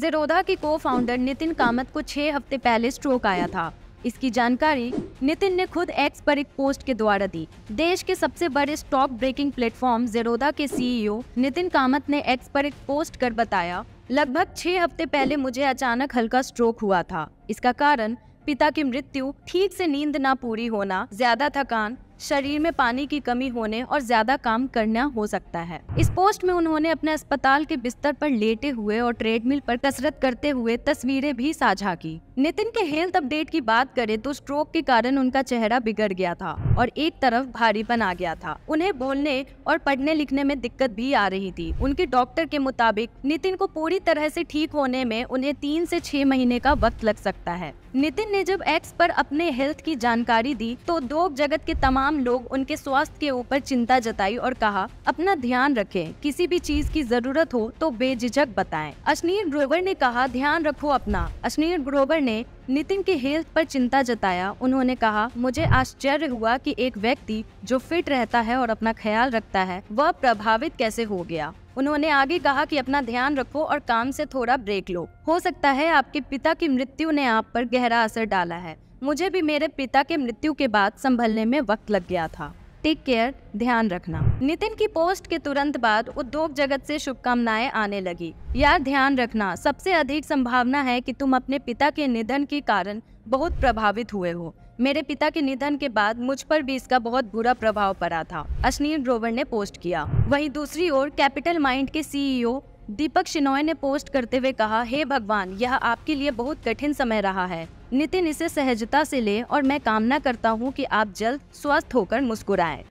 जिरोधा के को फाउंडर नितिन कामत को छह हफ्ते पहले स्ट्रोक आया था इसकी जानकारी नितिन ने खुद एक्स पर एक पोस्ट के द्वारा दी देश के सबसे बड़े स्टॉक ब्रेकिंग प्लेटफॉर्म जेरोदा के सीईओ नितिन कामत ने एक्स पर एक पोस्ट कर बताया लगभग छह हफ्ते पहले मुझे अचानक हल्का स्ट्रोक हुआ था इसका कारण पिता की मृत्यु ठीक से नींद ना पूरी होना ज्यादा थकान शरीर में पानी की कमी होने और ज्यादा काम करना हो सकता है इस पोस्ट में उन्होंने अपने अस्पताल के बिस्तर पर लेटे हुए और ट्रेडमिल पर कसरत करते हुए तस्वीरें भी साझा की नितिन के हेल्थ अपडेट की बात करें तो स्ट्रोक के कारण उनका चेहरा बिगड़ गया था और एक तरफ भारीपन आ गया था उन्हें बोलने और पढ़ने लिखने में दिक्कत भी आ रही थी उनके डॉक्टर के मुताबिक नितिन को पूरी तरह से ठीक होने में उन्हें तीन से छह महीने का वक्त लग सकता है नितिन ने जब एक्स पर अपने हेल्थ की जानकारी दी तो दो जगत के तमाम तमाम लोग उनके स्वास्थ्य के ऊपर चिंता जताई और कहा अपना ध्यान रखें किसी भी चीज की जरूरत हो तो बेझिझक बताएं अश्नीर ग्रोवर ने कहा ध्यान रखो अपना अश्नीर ग्रोवर ने नितिन के हेल्थ पर चिंता जताया उन्होंने कहा मुझे आश्चर्य हुआ कि एक व्यक्ति जो फिट रहता है और अपना ख्याल रखता है वह प्रभावित कैसे हो गया उन्होंने आगे कहा कि अपना ध्यान रखो और काम से थोड़ा ब्रेक लो हो सकता है आपके पिता की मृत्यु ने आप पर गहरा असर डाला है मुझे भी मेरे पिता के मृत्यु के बाद संभलने में वक्त लग गया था टेक केयर ध्यान रखना नितिन की पोस्ट के तुरंत बाद उद्योग जगत से शुभकामनाएं आने लगी यार ध्यान रखना सबसे अधिक संभावना है कि तुम अपने पिता के निधन के कारण बहुत प्रभावित हुए हो मेरे पिता के निधन के बाद मुझ पर भी इसका बहुत बुरा प्रभाव पड़ा था अश्नील ग्रोवर ने पोस्ट किया वहीं दूसरी ओर कैपिटल माइंड के सीईओ e दीपक शिनोय ने पोस्ट करते हुए कहा हे hey भगवान यह आपके लिए बहुत कठिन समय रहा है नितिन इसे सहजता से ले और मैं कामना करता हूँ कि आप जल्द स्वस्थ होकर मुस्कुराएं।